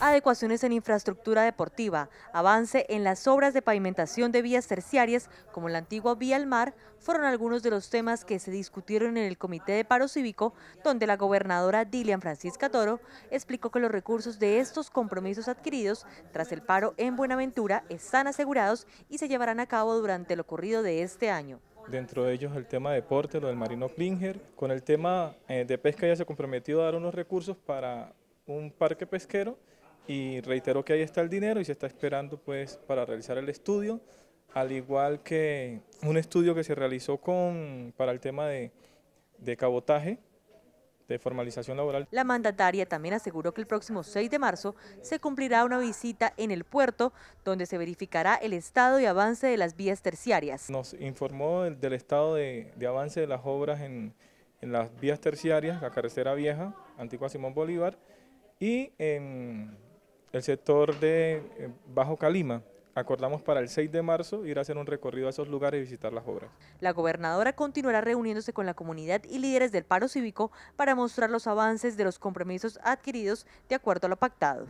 adecuaciones en infraestructura deportiva, avance en las obras de pavimentación de vías terciarias, como la antigua Vía al Mar, fueron algunos de los temas que se discutieron en el Comité de Paro Cívico, donde la gobernadora Dilian Francisca Toro explicó que los recursos de estos compromisos adquiridos tras el paro en Buenaventura están asegurados y se llevarán a cabo durante lo ocurrido de este año. Dentro de ellos el tema de deporte, lo del Marino Klinger. Con el tema eh, de pesca ya se comprometió a dar unos recursos para un parque pesquero y reitero que ahí está el dinero y se está esperando pues para realizar el estudio, al igual que un estudio que se realizó con, para el tema de, de cabotaje, de formalización laboral. La mandataria también aseguró que el próximo 6 de marzo se cumplirá una visita en el puerto donde se verificará el estado y avance de las vías terciarias. Nos informó del, estado de, avance de las obras en, en, las vías terciarias, la carretera vieja, Antigua Simón Bolívar, y en el sector de eh, Bajo Calima, Acordamos para el 6 de marzo ir a hacer un recorrido a esos lugares y visitar las obras. La gobernadora continuará reuniéndose con la comunidad y líderes del paro cívico para mostrar los avances de los compromisos adquiridos de acuerdo a lo pactado.